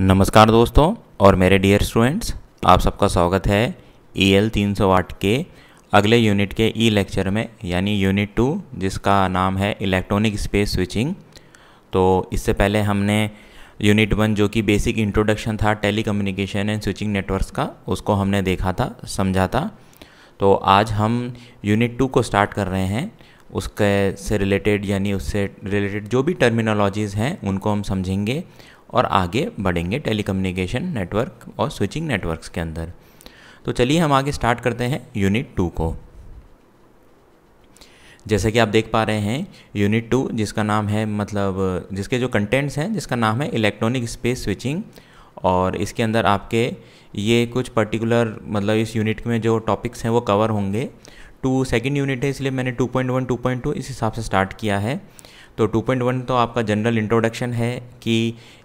नमस्कार दोस्तों और मेरे डियर स्टूडेंट्स आप सबका स्वागत है ई e एल तीन सौ आठ के अगले यूनिट के ई e लेक्चर में यानी यूनिट टू जिसका नाम है इलेक्ट्रॉनिक स्पेस स्विचिंग तो इससे पहले हमने यूनिट वन जो कि बेसिक इंट्रोडक्शन था telecommunication and switching networks का उसको हमने देखा था समझा था तो आज हम यूनिट टू को स्टार्ट कर रहे हैं उसके से रिलेटेड यानी उससे रिलेटेड जो भी टर्मिनोलॉजीज़ हैं उनको हम समझेंगे और आगे बढ़ेंगे टेलीकम्युनिकेशन नेटवर्क और स्विचिंग नेटवर्क्स के अंदर तो चलिए हम आगे स्टार्ट करते हैं यूनिट टू को जैसे कि आप देख पा रहे हैं यूनिट टू जिसका नाम है मतलब जिसके जो कंटेंट्स हैं जिसका नाम है इलेक्ट्रॉनिक स्पेस स्विचिंग और इसके अंदर आपके ये कुछ पर्टिकुलर मतलब इस यूनिट में जो टॉपिक्स हैं वो कवर होंगे टू सेकेंड यूनिट है इसलिए मैंने two point one two point two इस हिसाब से स्टार्ट किया है तो 2.1 तो आपका जनरल इंट्रोडक्शन है कि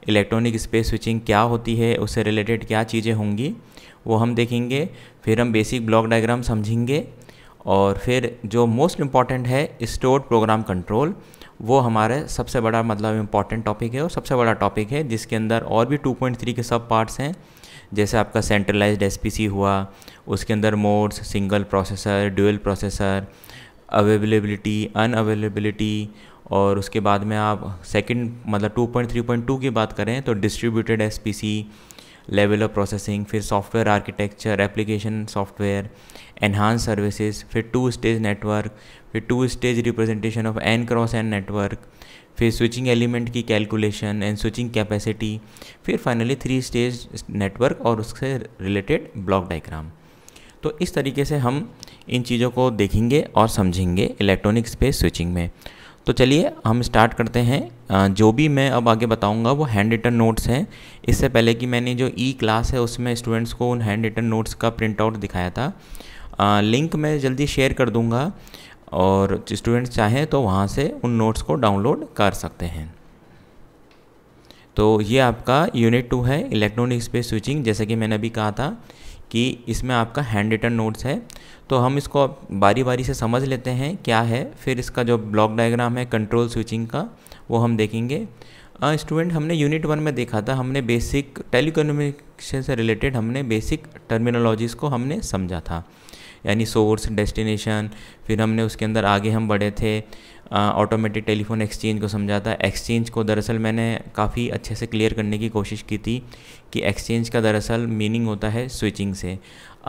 इलेक्ट्रॉनिक स्पेस स्विचिंग क्या होती है उससे रिलेटेड क्या चीज़ें होंगी वो हम देखेंगे फिर हम बेसिक ब्लॉक डायग्राम समझेंगे और फिर जो मोस्ट इम्पॉर्टेंट है स्टोर्ड प्रोग्राम कंट्रोल वो हमारे सबसे बड़ा मतलब इम्पॉर्टेंट टॉपिक है और सबसे बड़ा टॉपिक है जिसके अंदर और भी 2.3 के सब पार्ट्स हैं जैसे आपका सेंट्रलाइज्ड एसपीसी हुआ उसके अंदर modes single processor dual processor availability unavailability और उसके बाद में आप सेकंड मतलब 2.3.2 की बात करें तो distributed S P C level of processing फिर software architecture application software enhance services फिर टू स्टेज नेटवर्क फिर two stage representation of N cross N network फिर स्विचिंग एलिमेंट की कैलकुलेशन एंड स्विचिंग कैपेसिटी फिर फाइनली थ्री स्टेज नेटवर्क और उससे related block diagram तो इस तरीके से हम इन चीज़ों को देखेंगे और समझेंगे इलेक्ट्रॉनिक स्पेस स्विचिंग में तो चलिए हम स्टार्ट करते हैं जो भी मैं अब आगे बताऊंगा वो हैंड रिटन नोट्स हैं इससे पहले कि मैंने जो ई e क्लास है उसमें स्टूडेंट्स को उन हैंड रिटन नोट्स का प्रिंट आउट दिखाया था लिंक मैं जल्दी शेयर कर दूंगा और स्टूडेंट्स चाहें तो वहाँ से उन नोट्स को डाउनलोड कर सकते हैं तो ये आपका यूनिट टू है इलेक्ट्रॉनिक स्पेस स्विचिंग जैसे कि मैंने अभी कहा था कि इसमें आपका हैंड रिटर्न नोट्स है तो हम इसको बारी बारी से समझ लेते हैं क्या है फिर इसका जो ब्लॉक डायग्राम है कंट्रोल स्विचिंग का वो हम देखेंगे स्टूडेंट हमने यूनिट वन में देखा था हमने बेसिक टेलीकोम्युनिकेशन से रिलेटेड हमने बेसिक टर्मिनोलॉजीज़ को हमने समझा था यानी सोर्स डेस्टिनेशन फिर हमने उसके अंदर आगे हम बढ़े थे ऑटोमेटिक टेलीफोन एक्सचेंज को समझाता है एक्सचेंज को दरअसल मैंने काफ़ी अच्छे से क्लियर करने की कोशिश की थी कि एक्सचेंज का दरअसल मीनिंग होता है स्विचिंग से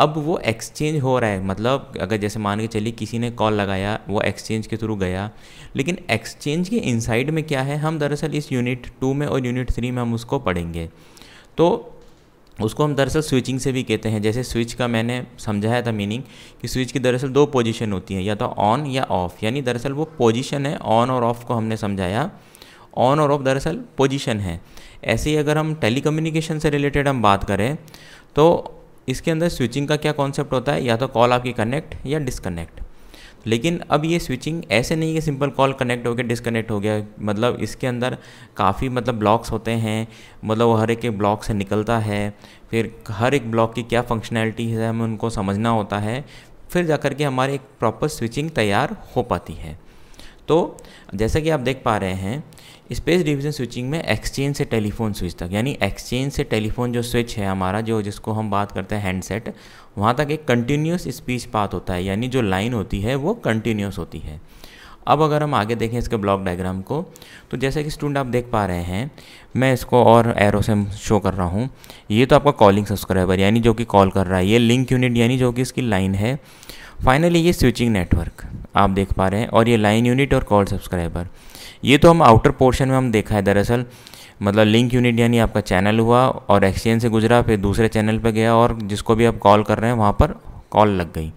अब वो एक्सचेंज हो रहा है मतलब अगर जैसे मान के चलिए किसी ने कॉल लगाया वो एक्सचेंज के थ्रू गया लेकिन एक्सचेंज के इनसाइड में क्या है हम दरअसल इस यूनिट टू में और यूनिट थ्री में हम उसको पढ़ेंगे तो उसको हम दरअसल स्विचिंग से भी कहते हैं जैसे स्विच का मैंने समझाया था मीनिंग कि स्विच की दरअसल दो पोजीशन होती है या तो ऑन या ऑफ यानी दरअसल वो पोजीशन है ऑन और ऑफ को हमने समझाया ऑन और ऑफ दरअसल पोजीशन है ऐसे ही अगर हम टेली से रिलेटेड हम बात करें तो इसके अंदर स्विचिंग का क्या कॉन्सेप्ट होता है या तो कॉल आपकी कनेक्ट या डिसकनेक्ट लेकिन अब ये स्विचिंग ऐसे नहीं कि सिंपल कॉल कनेक्ट हो गया डिसकनेक्ट हो गया मतलब इसके अंदर काफ़ी मतलब ब्लॉक्स होते हैं मतलब वो हर एक एक ब्लॉक से निकलता है फिर हर एक ब्लॉक की क्या फंक्शनैलिटी है हमें उनको समझना होता है फिर जा कर के हमारी एक प्रॉपर स्विचिंग तैयार हो पाती है तो जैसा कि आप देख पा रहे हैं स्पेस डिवीजन स्विचिंग में एक्सचेंज से टेलीफोन स्विच तक यानी एक्सचेंज से टेलीफोन जो स्विच है हमारा जो जिसको हम बात करते हैं हैंडसेट वहाँ तक एक कंटिन्यूस स्पीच पाथ होता है यानी जो लाइन होती है वो कंटिन्यूस होती है अब अगर हम आगे देखें इसके ब्लॉक डायग्राम को तो जैसे कि स्टूडेंट आप देख पा रहे हैं मैं इसको और एरो से शो कर रहा हूँ ये तो आपका कॉलिंग सब्सक्राइबर यानी जो कि कॉल कर रहा है ये लिंक यूनिट यानी जो कि इसकी लाइन है फाइनली ये स्विचिंग नेटवर्क आप देख पा रहे हैं और ये लाइन यूनिट और कॉल सब्सक्राइबर ये तो हम आउटर पोर्शन में हम देखा है दरअसल मतलब लिंक यूनिट यानी आपका चैनल हुआ और एक्सचेंज से गुजरा फिर दूसरे चैनल पर गया और जिसको भी आप कॉल कर रहे हैं वहाँ पर कॉल लग गई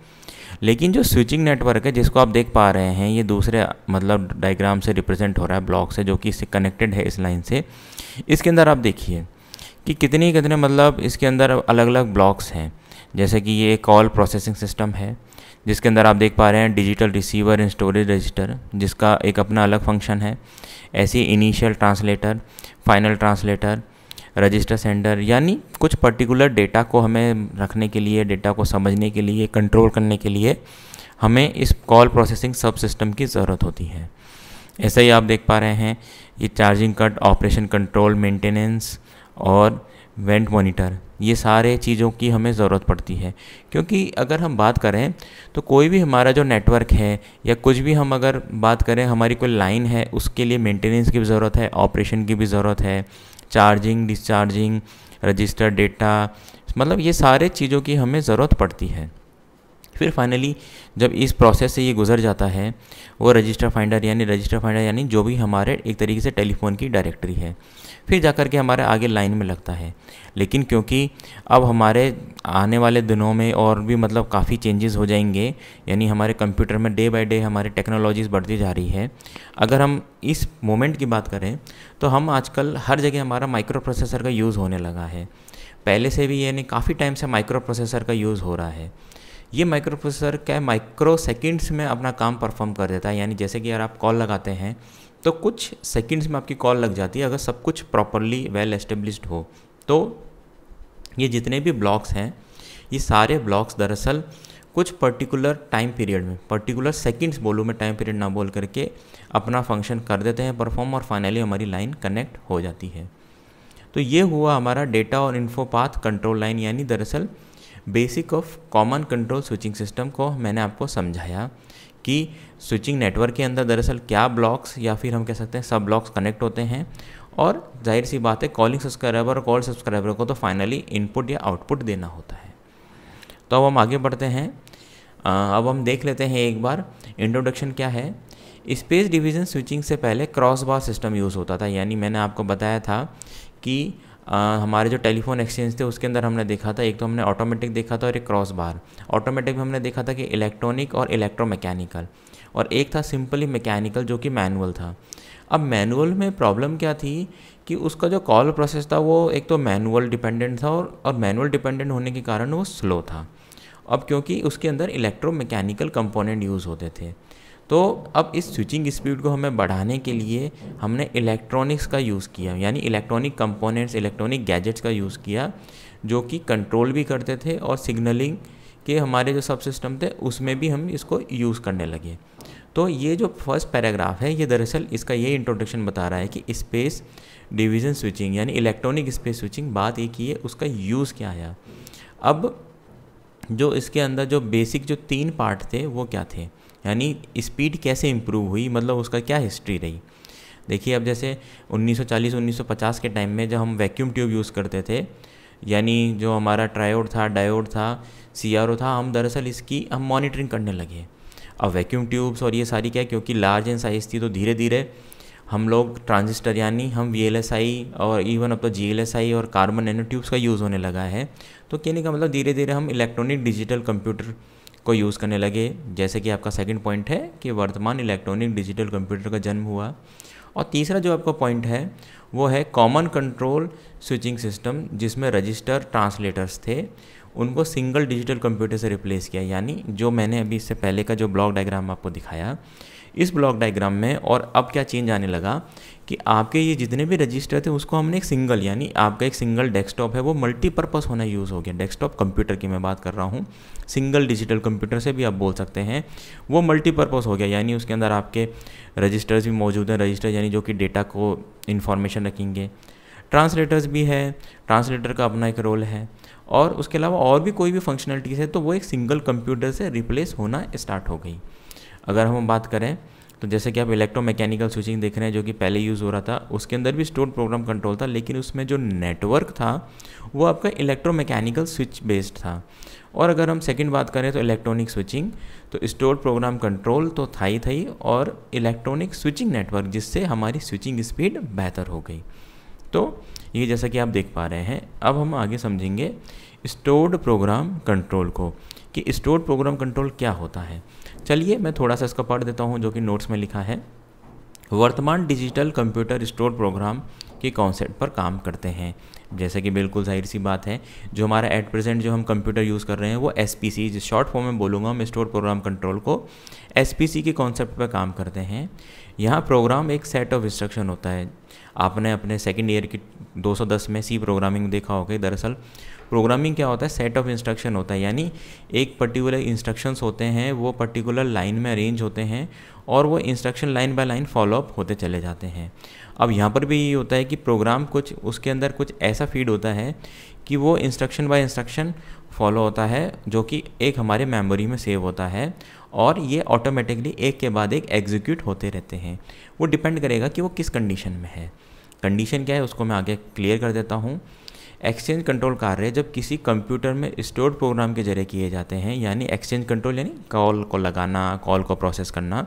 लेकिन जो स्विचिंग नेटवर्क है जिसको आप देख पा रहे हैं ये दूसरे मतलब डायग्राम से रिप्रेजेंट हो रहा है ब्लॉक से जो कि इससे कनेक्टेड है इस लाइन से इसके अंदर आप देखिए कि कितने कितने मतलब इसके अंदर अलग अलग ब्लॉक्स हैं जैसे कि ये कॉल प्रोसेसिंग सिस्टम है जिसके अंदर आप देख पा रहे हैं digital receiver and storage register जिसका एक अपना अलग फंक्शन है ऐसे initial translator final translator register sender यानी कुछ पर्टिकुलर डेटा को हमें रखने के लिए डेटा को समझने के लिए कंट्रोल करने के लिए हमें इस कॉल प्रोसेसिंग सब सिस्टम की ज़रूरत होती है ऐसा ही आप देख पा रहे हैं ये charging cut operation control maintenance और वेंट मॉनिटर ये सारे चीज़ों की हमें ज़रूरत पड़ती है क्योंकि अगर हम बात करें तो कोई भी हमारा जो नेटवर्क है या कुछ भी हम अगर बात करें हमारी कोई लाइन है उसके लिए मेंटेनेंस की भी ज़रूरत है ऑपरेशन की भी ज़रूरत है चार्जिंग डिस्चार्जिंग रजिस्टर डेटा मतलब ये सारे चीज़ों की हमें ज़रूरत पड़ती है फिर फाइनली जब इस प्रोसेस से ये गुजर जाता है वो रजिस्टर फाइंडर यानी रजिस्टर फाइंडर यानी जो भी हमारे एक तरीके से टेलीफोन की डायरेक्टरी है फिर जा कर के हमारे आगे लाइन में लगता है लेकिन क्योंकि अब हमारे आने वाले दिनों में और भी मतलब काफ़ी चेंजेस हो जाएंगे यानी हमारे कंप्यूटर में डे बाय डे हमारी टेक्नोलॉजीज़ बढ़ती जा रही है अगर हम इस मोमेंट की बात करें तो हम आजकल हर जगह हमारा माइक्रो प्रोसेसर का यूज़ होने लगा है पहले से भी यानी काफ़ी टाइम से माइक्रो प्रोसेसर का यूज़ हो रहा है ये माइक्रो प्रोसेसर क्या माइक्रो सेकेंड्स में अपना काम परफॉर्म कर देता है यानी जैसे कि अगर आप कॉल लगाते हैं तो कुछ सेकंड्स में आपकी कॉल लग जाती है अगर सब कुछ प्रॉपरली वेल एस्टेब्लिश्ड हो तो ये जितने भी ब्लॉक्स हैं ये सारे ब्लॉक्स दरअसल कुछ पर्टिकुलर टाइम पीरियड में पर्टिकुलर सेकंड्स बोलूँ मैं टाइम पीरियड ना बोल करके अपना फंक्शन कर देते हैं परफॉर्म और फाइनली हमारी लाइन कनेक्ट हो जाती है तो ये हुआ हमारा डेटा और इन्फो पाथ कंट्रोल लाइन यानी दरअसल basic of common control switching system को मैंने आपको समझाया कि स्विचिंग नेटवर्क के अंदर दरअसल क्या ब्लॉक्स या फिर हम कह सकते हैं सब ब्लॉक्स कनेक्ट होते हैं और जाहिर सी बात है कॉलिंग सब्सक्राइबर और कॉल सब्सक्राइबर को तो फाइनली इनपुट या आउटपुट देना होता है तो अब हम आगे बढ़ते हैं अब हम देख लेते हैं एक बार इंट्रोडक्शन क्या है स्पेस डिवीज़न स्विचिंग से पहले क्रॉस बार सिस्टम यूज़ होता था यानी मैंने आपको बताया था कि आ, हमारे जो टेलीफोन एक्सचेंज थे उसके अंदर हमने देखा था एक तो हमने ऑटोमेटिक देखा था और एक क्रॉस बार ऑटोमेटिक में हमने देखा था कि इलेक्ट्रॉनिक और इलेक्ट्रोमैकेनिकल और एक था सिंपली मैकेनिकल जो कि मैनुअल था अब मैनुअल में प्रॉब्लम क्या थी कि उसका जो कॉल प्रोसेस था वो एक तो मैनुअल डिपेंडेंट था और, और मैनुअल डिपेंडेंट होने के कारण वो स्लो था अब क्योंकि उसके अंदर इलेक्ट्रो मैकेनिकल कंपोनेंट यूज़ होते थे तो अब इस स्विचिंग स्पीड को हमें बढ़ाने के लिए हमने इलेक्ट्रॉनिक्स का यूज़ किया यानी इलेक्ट्रॉनिक कंपोनेंट्स इलेक्ट्रॉनिक गैजेट्स का यूज़ किया जो कि कंट्रोल भी करते थे और सिग्नलिंग के हमारे जो सब सिस्टम थे उसमें भी हम इसको यूज़ करने लगे तो ये जो फर्स्ट पैराग्राफ है ये दरअसल इसका ये इंट्रोडक्शन बता रहा है कि स्पेस डिवीज़न स्विचिंग यानी इलेक्ट्रॉनिक स्पेस स्विचिंग बात ये की है उसका यूज़ क्या आया अब जो इसके अंदर जो बेसिक जो तीन पार्ट थे वो क्या थे यानी स्पीड कैसे इम्प्रूव हुई मतलब उसका क्या हिस्ट्री रही देखिए अब जैसे 1940-1950 के टाइम में जब हम वैक्यूम ट्यूब यूज़ करते थे यानी जो हमारा ट्रायोड था डायोड था सी था हम दरअसल इसकी हम मॉनिटरिंग करने लगे अब वैक्यूम ट्यूब्स और ये सारी क्या क्योंकि लार्ज एंड साइज़ थी तो धीरे धीरे हम लोग ट्रांजिस्टर यानी हम वी और इवन अब तो जी और कार्बन एनोट्यूब्स ट्यूब्स का यूज़ होने लगा है तो कहने का मतलब धीरे धीरे हम इलेक्ट्रॉनिक डिजिटल कंप्यूटर को यूज़ करने लगे जैसे कि आपका सेकंड पॉइंट है कि वर्तमान इलेक्ट्रॉनिक डिजिटल कंप्यूटर का जन्म हुआ और तीसरा जो आपका पॉइंट है वो है कॉमन कंट्रोल स्विचिंग सिस्टम जिसमें रजिस्टर ट्रांसलेटर्स थे उनको सिंगल डिजिटल कंप्यूटर से रिप्लेस किया यानी जो मैंने अभी इससे पहले का जो ब्लॉक डायग्राम आपको दिखाया इस ब्लॉक डायग्राम में और अब क्या चेंज आने लगा कि आपके ये जितने भी रजिस्टर थे उसको हमने एक सिंगल यानी आपका एक सिंगल डेस्कटॉप है वो मल्टीपर्पज़ होना यूज़ हो गया डेस्कटॉप कंप्यूटर की मैं बात कर रहा हूँ सिंगल डिजिटल कंप्यूटर से भी आप बोल सकते हैं वो मल्टीपर्पज़ हो गया यानी उसके अंदर आपके रजिस्टर्स भी मौजूद हैं रजिस्टर यानी जो कि डेटा को इन्फॉर्मेशन रखेंगे ट्रांसलेटर्स भी है ट्रांसलेटर का अपना एक रोल है और उसके अलावा और भी कोई भी फंक्शनलिटीज़ है तो वो एक सिंगल कंप्यूटर से रिप्लेस होना स्टार्ट हो गई अगर हम बात करें तो जैसे कि आप इलेक्ट्रो मैकेनिकल स्विचिंग देख रहे हैं जो कि पहले यूज़ हो रहा था उसके अंदर भी स्टोर प्रोग्राम कंट्रोल था लेकिन उसमें जो नेटवर्क था वो आपका मैकेनिकल स्विच बेस्ड था और अगर हम सेकंड बात करें तो इलेक्ट्रॉनिक स्विचिंग तो स्टोर प्रोग्राम कंट्रोल तो था ही था ही और इलेक्ट्रॉनिक स्विचिंग नेटवर्क जिससे हमारी स्विचिंग स्पीड बेहतर हो गई तो ये जैसा कि आप देख पा रहे हैं अब हम आगे समझेंगे स्टोर्ड प्रोग्राम कंट्रोल को कि स्टोर्ड प्रोग्राम कंट्रोल क्या होता है चलिए मैं थोड़ा सा इसका पढ़ देता हूँ जो कि नोट्स में लिखा है वर्तमान डिजिटल कंप्यूटर स्टोर प्रोग्राम के कॉन्सेप्ट पर काम करते हैं जैसे कि बिल्कुल जाहिर सी बात है जो हमारा एट प्रेजेंट जो हम कंप्यूटर यूज़ कर रहे हैं वो एस पी सी जिस शॉर्ट फॉर्म में बोलूँगा हम स्टोर प्रोग्राम कंट्रोल को एस पी सी के कॉन्सेप्ट पर काम करते हैं यहाँ प्रोग्राम एक सेट ऑफ इंस्ट्रक्शन होता है आपने अपने सेकेंड ईयर की 210 में सी प्रोग्रामिंग देखा होगा दरअसल प्रोग्रामिंग क्या होता है सेट ऑफ इंस्ट्रक्शन होता है यानी एक पर्टिकुलर इंस्ट्रक्शंस होते हैं वो पर्टिकुलर लाइन में अरेंज होते हैं और वो instruction line by line follow up होते चले जाते हैं अब यहाँ पर भी ये होता है कि प्रोग्राम कुछ उसके अंदर कुछ ऐसा फीड होता है कि वो इंस्ट्रक्शन बाय इंस्ट्रक्शन फॉलो होता है जो कि एक हमारे मेमोरी में सेव होता है और ये ऑटोमेटिकली एक के बाद एक एग्जीक्यूट होते रहते हैं वो डिपेंड करेगा कि वो किस कंडीशन में है कंडीशन क्या है उसको मैं आगे क्लियर कर देता हूँ एक्सचेंज कंट्रोल कार्य जब किसी कंप्यूटर में स्टोर्ड प्रोग्राम के जरिए किए जाते हैं यानी एक्सचेंज कंट्रोल यानी कॉल को लगाना कॉल को प्रोसेस करना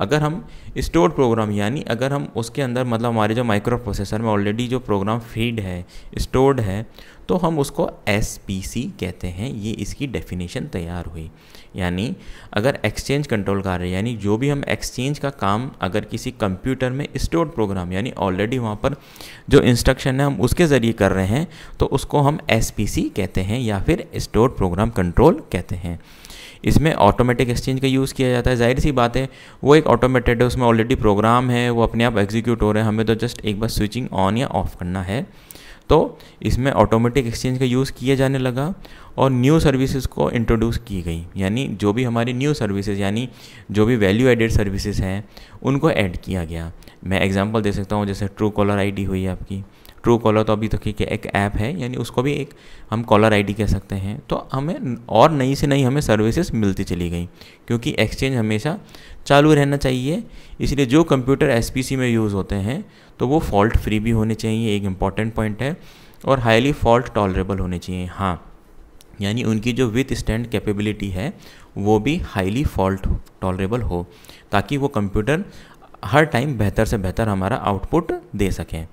अगर हम स्टोर प्रोग्राम यानी अगर हम उसके अंदर मतलब हमारे जो माइक्रो प्रोसेसर में ऑलरेडी जो प्रोग्राम फीड है स्टोर्ड है तो हम उसको एस कहते हैं ये इसकी डेफिनेशन तैयार हुई यानी अगर एक्सचेंज कंट्रोल कार्य यानी जो भी हम एक्सचेंज का काम अगर किसी कंप्यूटर में स्टोर्ड प्रोग्राम यानी ऑलरेडी वहाँ पर जो इंस्ट्रक्शन है हम उसके ज़रिए कर रहे हैं तो उसको हम एस कहते हैं या फिर स्टोर्ड प्रोग्राम कंट्रोल कहते हैं इसमें ऑटोमेटिक एक्सचेंज का यूज़ किया जाता है जाहिर सी बात है वो एक ऑटोमेटेड है उसमें ऑलरेडी प्रोग्राम है वो अपने आप एग्जीक्यूट हो रहे हैं हमें तो जस्ट एक बार स्विचिंग ऑन या ऑफ करना है तो इसमें ऑटोमेटिक एक्सचेंज का यूज़ किया जाने लगा और न्यू सर्विसेज को इंट्रोड्यूस की गई यानी जो भी हमारी न्यू सर्विसेज यानी जो भी वैल्यू एडेड सर्विसेज हैं उनको ऐड किया गया मैं एग्जांपल दे सकता हूँ जैसे ट्रू कॉलर आईडी हुई आपकी ट्रू कॉलर तो अभी तो ठीक है एक ऐप है यानी उसको भी एक हम कॉलर आईडी कह सकते हैं तो हमें और नई से नई हमें सर्विसेज मिलती चली गई क्योंकि एक्सचेंज हमेशा चालू रहना चाहिए इसलिए जो कंप्यूटर एस में यूज़ होते हैं तो वो फॉल्ट फ्री भी होने चाहिए एक इम्पॉर्टेंट पॉइंट है और हाईली फॉल्ट टॉलरेबल होने चाहिए हाँ यानी उनकी जो विथ स्टैंड कैपेबिलिटी है वो भी हाईली फॉल्ट टॉलरेबल हो ताकि वो कंप्यूटर हर टाइम बेहतर से बेहतर हमारा आउटपुट दे सकें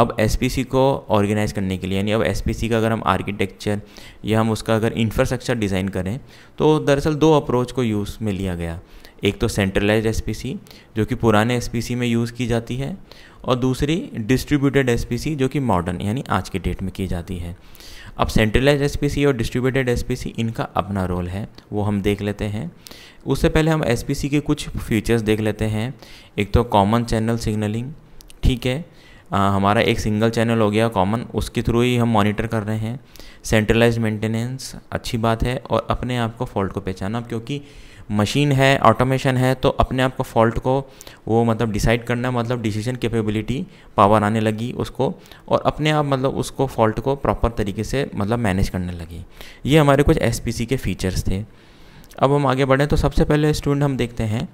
अब एस को ऑर्गेनाइज़ करने के लिए यानी अब एस का अगर हम आर्किटेक्चर या हम उसका अगर इंफ्रास्ट्रक्चर डिज़ाइन करें तो दरअसल दो अप्रोच को यूज़ में लिया गया एक तो सेंट्रलाइज एस जो कि पुराने एस में यूज़ की जाती है और दूसरी डिस्ट्रीब्यूटेड एस जो कि मॉडर्न यानी आज के डेट में की जाती है अब सेंट्रलाइज एस और डिस्ट्रीब्यूटेड एस इनका अपना रोल है वो हम देख लेते हैं उससे पहले हम एस के कुछ फीचर्स देख लेते हैं एक तो कॉमन चैनल सिग्नलिंग ठीक है आ, हमारा एक सिंगल चैनल हो गया कॉमन उसके थ्रू ही हम मॉनिटर कर रहे हैं सेंट्रलाइज मेंटेनेंस अच्छी बात है और अपने आप को फॉल्ट को पहचाना क्योंकि मशीन है ऑटोमेशन है तो अपने आप को फॉल्ट को वो मतलब डिसाइड करना मतलब डिसीजन कैपेबिलिटी पावर आने लगी उसको और अपने आप मतलब उसको फॉल्ट को प्रॉपर तरीके से मतलब मैनेज करने लगी ये हमारे कुछ एस के फ़ीचर्स थे अब हम आगे बढ़ें तो सबसे पहले स्टूडेंट हम देखते हैं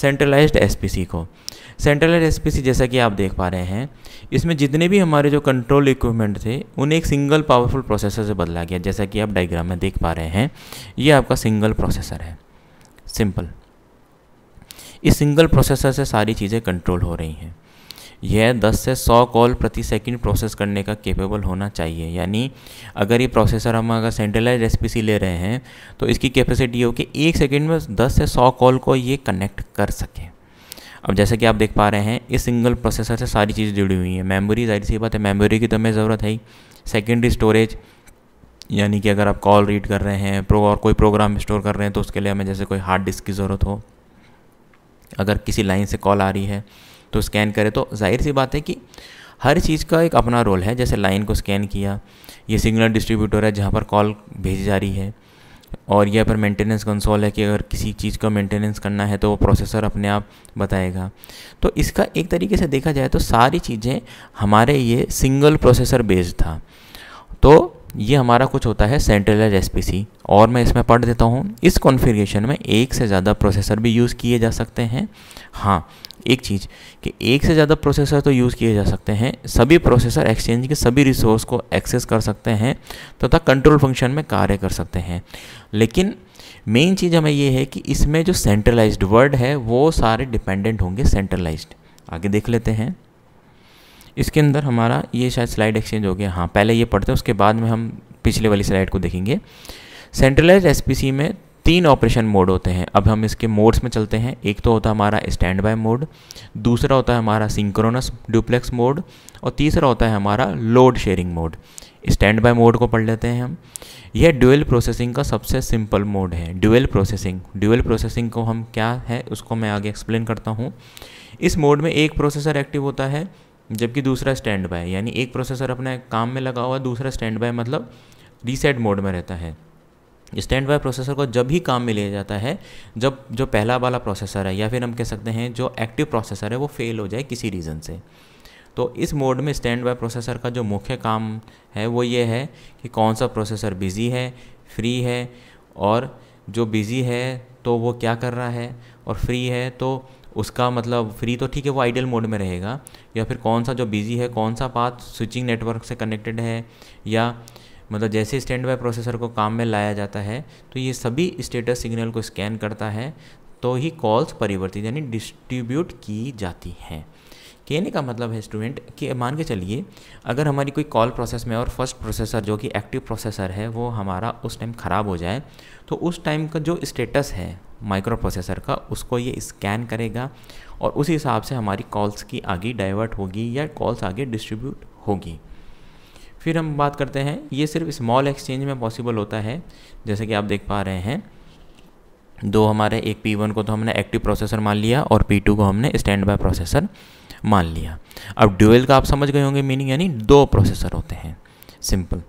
सेंट्रलाइज्ड एसपीसी को सेंट्रलाइज एसपीसी जैसा कि आप देख पा रहे हैं इसमें जितने भी हमारे जो कंट्रोल इक्विपमेंट थे उन्हें एक सिंगल पावरफुल प्रोसेसर से बदला गया जैसा कि आप डायग्राम में देख पा रहे हैं ये आपका सिंगल प्रोसेसर है सिंपल इस सिंगल प्रोसेसर से सारी चीज़ें कंट्रोल हो रही हैं यह 10 से 100 कॉल प्रति सेकंड प्रोसेस करने का केपेबल होना चाहिए यानी अगर ये प्रोसेसर हम अगर सेंट्रलाइज एस ले रहे हैं तो इसकी कैपेसिटी हो कि एक सेकेंड में 10 से 100 कॉल को ये कनेक्ट कर सके अब जैसे कि आप देख पा रहे हैं इस सिंगल प्रोसेसर से सारी चीज़ जुड़ी हुई हैं मेमोरी जाहिर सी बात है मेमोरी की तो हमें ज़रूरत है ही सेकेंडरी स्टोरेज यानी कि अगर आप कॉल रीड कर रहे हैं प्रो और कोई प्रोग्राम स्टोर कर रहे हैं तो उसके लिए हमें जैसे कोई हार्ड डिस्क की ज़रूरत हो अगर किसी लाइन से कॉल आ रही है तो स्कैन करें तो जाहिर सी बात है कि हर चीज़ का एक अपना रोल है जैसे लाइन को स्कैन किया ये सिग्नल डिस्ट्रीब्यूटर है जहाँ पर कॉल भेजी जा रही है और यह पर मेंटेनेंस कंसोल है कि अगर किसी चीज़ का मेंटेनेंस करना है तो वो प्रोसेसर अपने आप बताएगा तो इसका एक तरीके से देखा जाए तो सारी चीज़ें हमारे ये सिंगल प्रोसेसर बेस्ड था तो ये हमारा कुछ होता है सेंट्रलाइज एस और मैं इसमें पढ़ देता हूँ इस कॉन्फ़िगरेशन में एक से ज़्यादा प्रोसेसर भी यूज़ किए जा सकते हैं हाँ एक चीज़ कि एक से ज़्यादा प्रोसेसर तो यूज़ किए जा सकते हैं सभी प्रोसेसर एक्सचेंज के सभी रिसोर्स को एक्सेस कर सकते हैं तथा तो कंट्रोल फंक्शन में कार्य कर सकते हैं लेकिन मेन चीज़ हमें ये है कि इसमें जो सेंट्रलाइज्ड वर्ड है वो सारे डिपेंडेंट होंगे सेंट्रलाइज्ड आगे देख लेते हैं इसके अंदर हमारा ये शायद स्लाइड एक्सचेंज हो गया हाँ पहले ये पढ़ते हैं उसके बाद में हम पिछले वाली स्लाइड को देखेंगे सेंट्रलाइज एस में तीन ऑपरेशन मोड होते हैं अब हम इसके मोड्स में चलते हैं एक तो होता है हमारा स्टैंड बाय मोड दूसरा होता है हमारा सिंक्रोनस डुप्लेक्स मोड और तीसरा होता है हमारा load sharing mode standby mode को पढ़ लेते हैं हम यह ड्यूअल प्रोसेसिंग का सबसे सिंपल मोड है ड्यूअल प्रोसेसिंग ड्यूअल प्रोसेसिंग को हम क्या है उसको मैं आगे एक्सप्लेन करता हूँ इस मोड में एक प्रोसेसर एक्टिव होता है जबकि दूसरा स्टैंड बाय यानी एक प्रोसेसर अपने काम में लगा हुआ दूसरा स्टैंड बाय मतलब रीसेट मोड में रहता है स्टैंड बाय प्रोसेसर को जब ही काम में लिया जाता है जब जो पहला वाला प्रोसेसर है या फिर हम कह सकते हैं जो एक्टिव प्रोसेसर है वो फेल हो जाए किसी रीज़न से तो इस मोड में स्टैंड बाय प्रोसेसर का जो मुख्य काम है वो ये है कि कौन सा प्रोसेसर बिज़ी है फ्री है और जो बिज़ी है तो वो क्या कर रहा है और फ्री है तो उसका मतलब फ्री तो ठीक है वो आइडियल मोड में रहेगा या फिर कौन सा जो बिज़ी है कौन सा पाथ स्विचिंग नेटवर्क से कनेक्टेड है या मतलब जैसे स्टैंड बाय प्रोसेसर को काम में लाया जाता है तो ये सभी स्टेटस सिग्नल को स्कैन करता है तो ही कॉल्स परिवर्तित यानी डिस्ट्रीब्यूट की जाती हैं कहने का मतलब है स्टूडेंट कि मान के चलिए अगर हमारी कोई कॉल प्रोसेस में और फर्स्ट प्रोसेसर जो कि एक्टिव प्रोसेसर है वो हमारा उस टाइम ख़राब हो जाए तो उस टाइम का जो स्टेटस है माइक्रो प्रोसेसर का उसको ये स्कैन करेगा और उस हिसाब से हमारी कॉल्स की आगे डाइवर्ट होगी या कॉल्स आगे डिस्ट्रीब्यूट होगी फिर हम बात करते हैं ये सिर्फ स्मॉल एक्सचेंज में पॉसिबल होता है जैसे कि आप देख पा रहे हैं दो हमारे एक पी वन को तो हमने एक्टिव प्रोसेसर मान लिया और पी टू को हमने स्टैंड बाय प्रोसेसर मान लिया अब ड्यूएल का आप समझ गए होंगे मीनिंग यानी दो प्रोसेसर होते हैं सिंपल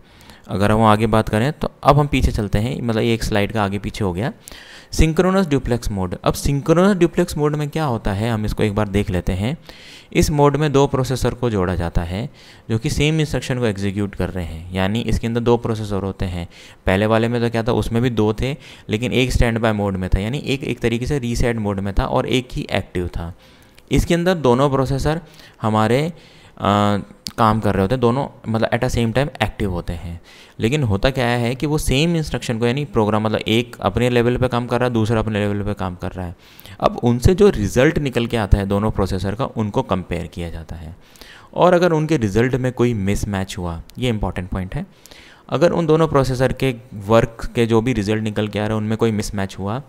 अगर हम आगे बात करें तो अब हम पीछे चलते हैं मतलब एक स्लाइड का आगे पीछे हो गया सिंक्रोनस ड्यूप्लेक्स मोड अब सिंक्रोनस ड्यूप्लेक्स मोड में क्या होता है हम इसको एक बार देख लेते हैं इस मोड में दो प्रोसेसर को जोड़ा जाता है जो कि सेम इंस्ट्रक्शन को एग्जीक्यूट कर रहे हैं यानी इसके अंदर दो प्रोसेसर होते हैं पहले वाले में तो क्या था उसमें भी दो थे लेकिन एक स्टैंड बाय मोड में था यानी एक एक तरीके से रीसेट मोड में था और एक ही एक्टिव था इसके अंदर दोनों प्रोसेसर हमारे आ, काम कर रहे होते हैं दोनों मतलब at a same time active होते हैं लेकिन होता क्या है कि वो सेम इंस्ट्रक्शन को यानी प्रोग्राम मतलब एक अपने लेवल पे काम कर रहा है दूसरा अपने लेवल पे काम कर रहा है अब उनसे जो रिज़ल्ट निकल के आता है दोनों प्रोसेसर का उनको कंपेयर किया जाता है और अगर उनके रिज़ल्ट में कोई मिसमैच हुआ ये इंपॉर्टेंट पॉइंट है अगर उन दोनों प्रोसेसर के वर्क के जो भी रिज़ल्ट निकल के आ रहे हैं उनमें कोई मिसमैच हुआ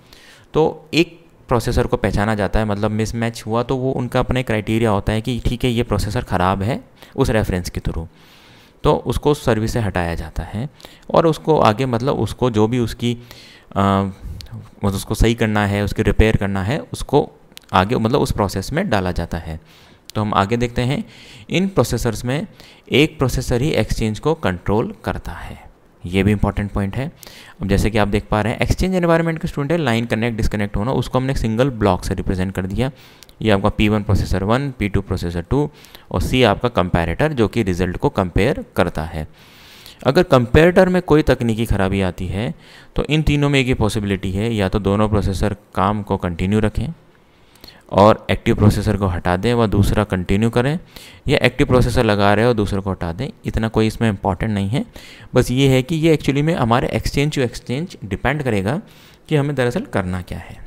तो एक प्रोसेसर को पहचाना जाता है मतलब मिसमैच हुआ तो वो उनका अपने क्राइटेरिया होता है कि ठीक है ये प्रोसेसर ख़राब है उस रेफरेंस के थ्रू तो उसको सर्विस से हटाया जाता है और उसको आगे मतलब उसको जो भी उसकी मतलब उसको सही करना है उसकी रिपेयर करना है उसको आगे मतलब उस प्रोसेस में डाला जाता है तो हम आगे देखते हैं इन प्रोसेसर्स में एक प्रोसेसर ही एक्सचेंज को कंट्रोल करता है ये भी इंपॉर्टेंट पॉइंट है अब जैसे कि आप देख पा रहे हैं एक्सचेंज एनवायरमेंट के स्टूडेंट है लाइन कनेक्ट डिसकनेक्ट होना उसको हमने सिंगल ब्लॉक से रिप्रेजेंट कर दिया ये आपका P1 processor one P2 processor two और C आपका कंपैरेटर जो कि रिजल्ट को कंपेयर करता है अगर कंपेरेटर में कोई तकनीकी खराबी आती है तो इन तीनों में एक ही पॉसिबिलिटी है या तो दोनों प्रोसेसर काम को कंटिन्यू रखें और एक्टिव प्रोसेसर को हटा दें व दूसरा कंटिन्यू करें या एक्टिव प्रोसेसर लगा रहे हो दूसरे को हटा दें इतना कोई इसमें इंपॉर्टेंट नहीं है बस ये है कि ये एक्चुअली में हमारे एक्सचेंज टू एक्सचेंज डिपेंड करेगा कि हमें दरअसल करना क्या है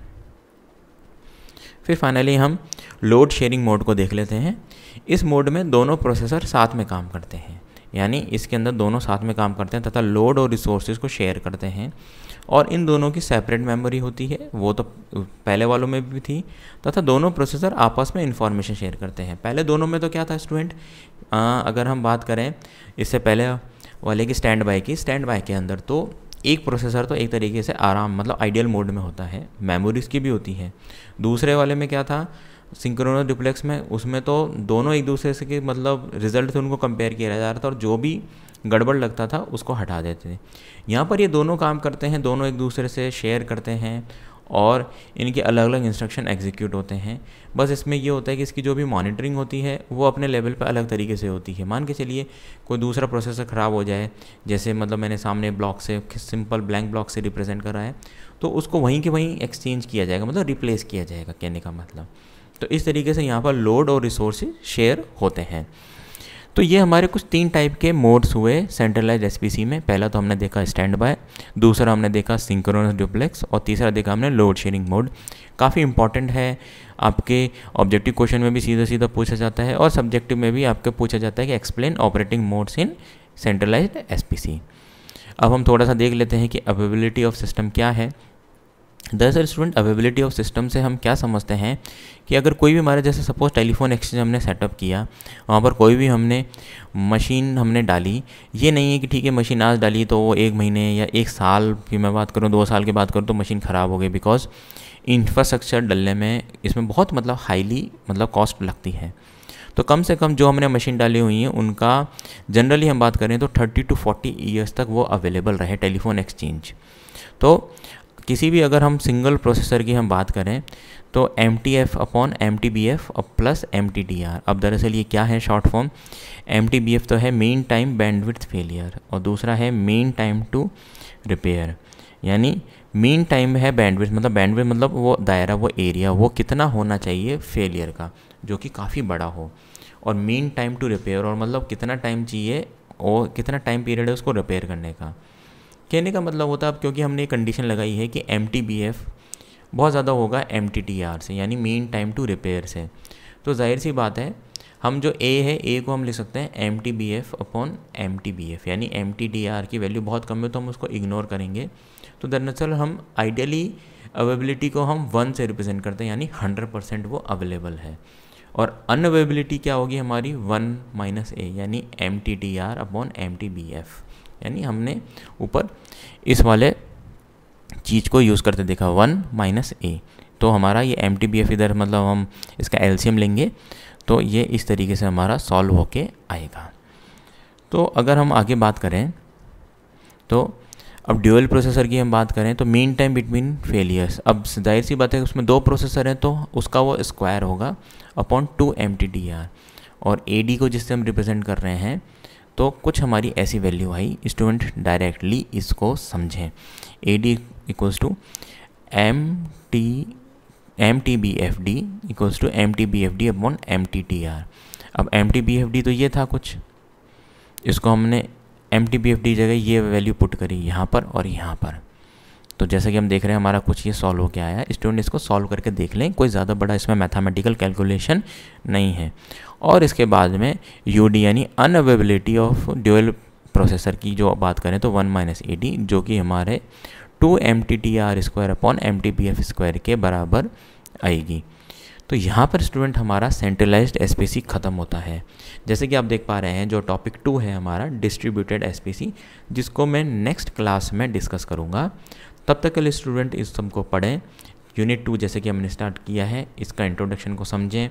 फिर फाइनली हम लोड शेयरिंग मोड को देख लेते हैं इस मोड में दोनों प्रोसेसर साथ में काम करते हैं यानी इसके अंदर दोनों साथ में काम करते हैं तथा लोड और रिसोर्सेज को शेयर करते हैं और इन दोनों की सेपरेट मेमोरी होती है वो तो पहले वालों में भी थी तथा दोनों प्रोसेसर आपस में इंफॉर्मेशन शेयर करते हैं पहले दोनों में तो क्या था स्टूडेंट अगर हम बात करें इससे पहले वाले की स्टैंड बाई की स्टैंड बाई के अंदर तो एक प्रोसेसर तो एक तरीके से आराम मतलब आइडियल मोड में होता है मेमोरीज की भी होती है दूसरे वाले में क्या था सिंक्रोनस डिप्लेक्स में उसमें तो दोनों एक दूसरे से के मतलब रिजल्ट से उनको कंपेयर किया जा रहा था और जो भी गड़बड़ लगता था उसको हटा देते थे यहाँ पर ये दोनों काम करते हैं दोनों एक दूसरे से शेयर करते हैं और इनके अलग अलग इंस्ट्रक्शन एग्जीक्यूट होते हैं बस इसमें ये होता है कि इसकी जो भी मॉनिटरिंग होती है वो अपने लेवल पर अलग तरीके से होती है मान के चलिए कोई दूसरा प्रोसेसर ख़राब हो जाए जैसे मतलब मैंने सामने ब्लॉक से सिंपल ब्लैंक ब्लॉक से रिप्रेजेंट करा है तो उसको वहीं के वहीं एक्सचेंज किया जाएगा मतलब रिप्लेस किया जाएगा कहने का मतलब तो इस तरीके से यहाँ पर लोड और रिसोर्स शेयर होते हैं तो ये हमारे कुछ तीन टाइप के मोड्स हुए सेंट्रलाइज एस में पहला तो हमने देखा स्टैंड बाय दूसरा हमने देखा सिंक्रोनस डुप्लेक्स और तीसरा देखा हमने लोड शेयरिंग मोड काफ़ी इंपॉर्टेंट है आपके ऑब्जेक्टिव क्वेश्चन में भी सीधा सीधा पूछा जाता है और सब्जेक्टिव में भी आपके पूछा जाता है कि explain operating modes in centralise S अब हम थोड़ा सा देख लेते हैं कि अवेबिलिटी ऑफ सिस्टम क्या है दरअसल स्टूडेंट अवेबिलिटी ऑफ सिस्टम से हम क्या समझते हैं कि अगर कोई भी हमारे जैसे सपोज टेलीफोन एक्सचेंज हमने सेटअप किया वहाँ पर कोई भी हमने मशीन हमने डाली ये नहीं है कि ठीक है मशीन आज डाली तो वो एक महीने या एक साल की मैं बात करूँ दो साल की बात करूँ तो मशीन ख़राब हो गई बिकॉज इंफ्रास्ट्रक्चर डलने में इसमें बहुत मतलब हाईली मतलब कॉस्ट लगती है तो कम से कम जो हमने मशीन डाली हुई हैं उनका जनरली हम बात करें तो थर्टी टू फोर्टी ईयर्स तक वो अवेलेबल रहे टेलीफोन एक्सचेंज तो किसी भी अगर हम सिंगल प्रोसेसर की हम बात करें तो M T F upon M T B F plus M T D R अब दरअसल ये क्या है short form M T B F तो है मेन टाइम बैंडविथ फेलियर और दूसरा है मेन टाइम टू रिपेयर यानी मेन टाइम है बैंडविड्थ मतलब बैंडविड्थ मतलब वो दायरा वो एरिया वो कितना होना चाहिए फेलियर का जो कि काफ़ी बड़ा हो और मेन टाइम टू रिपेयर और मतलब कितना टाइम चाहिए और कितना टाइम पीरियड है उसको रिपेयर करने का कहने का मतलब होता है अब क्योंकि हमने कंडीशन लगाई है कि एम बहुत ज़्यादा होगा एम से यानी मेन टाइम टू रिपेयर से तो जाहिर सी बात है हम जो ए है ए को हम लिख सकते हैं M T B F upon M T B F यानी एम टी डी आर की वैल्यू बहुत कम है तो हम उसको इग्नोर करेंगे तो दरअसल हम आइडियली अवेबिलिटी को हम वन से रिप्रेजेंट करते हैं यानी हंड्रेड परसेंट वो अवेलेबल है और अनअवेबिलिटी क्या होगी हमारी वन माइनस ए यानी M T D R upon M T B F यानी हमने ऊपर इस वाले चीज़ को यूज़ करते देखा वन माइनस ए तो हमारा ये एम इधर मतलब हम इसका एल्शियम लेंगे तो ये इस तरीके से हमारा सॉल्व होके आएगा तो अगर हम आगे बात करें तो अब ड्यूअल प्रोसेसर की हम बात करें तो मेन टाइम बिटवीन फेलियर्स अब जाहिर सी बात है उसमें दो प्रोसेसर हैं तो उसका वो स्क्वायर होगा अपॉन टू एम और ए को जिससे हम रिप्रेजेंट कर रहे हैं तो कुछ हमारी ऐसी वैल्यू आई स्टूडेंट डायरेक्टली इसको समझें A D equals to M T M T B F D equals to M T B F D upon M T T R अब M T B F D तो ये था कुछ इसको हमने M T B F D जगह ये value put करी यहाँ पर और यहाँ पर तो जैसे कि हम देख रहे हैं हमारा कुछ ये सॉल्व हो आया है स्टूडेंट इसको सॉल्व करके देख लें कोई ज़्यादा बड़ा इसमें मैथमेटिकल कैलकुलेशन नहीं है और इसके बाद में यू डी यानी अनअवेबिलिटी ऑफ ड्यूएल प्रोसेसर की जो बात करें तो वन माइनस ए डी जो कि हमारे two M T T R square upon M T P F square के बराबर आएगी तो यहाँ पर स्टूडेंट हमारा सेंट्रलाइज्ड एसपीसी ख़त्म होता है जैसे कि आप देख पा रहे हैं जो टॉपिक टू है हमारा डिस्ट्रीब्यूटेड एसपीसी जिसको मैं नेक्स्ट क्लास में डिस्कस करूँगा तब तक के लिए स्टूडेंट इस सब को पढ़ें यूनिट टू जैसे कि हमने स्टार्ट किया है इसका इंट्रोडक्शन को समझें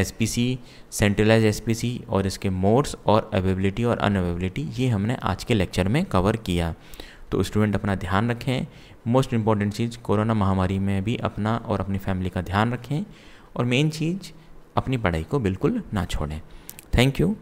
S P C centralise S P C और इसके मोड्स और अवेबिलिटी और अनअवेबिलिटी ये हमने आज के लेक्चर में कवर किया तो स्टूडेंट अपना ध्यान रखें मोस्ट इम्पॉर्टेंट चीज़ कोरोना महामारी में भी अपना और अपनी फैमिली का ध्यान रखें और मेन चीज़ अपनी पढ़ाई को बिल्कुल ना छोड़ें थैंक यू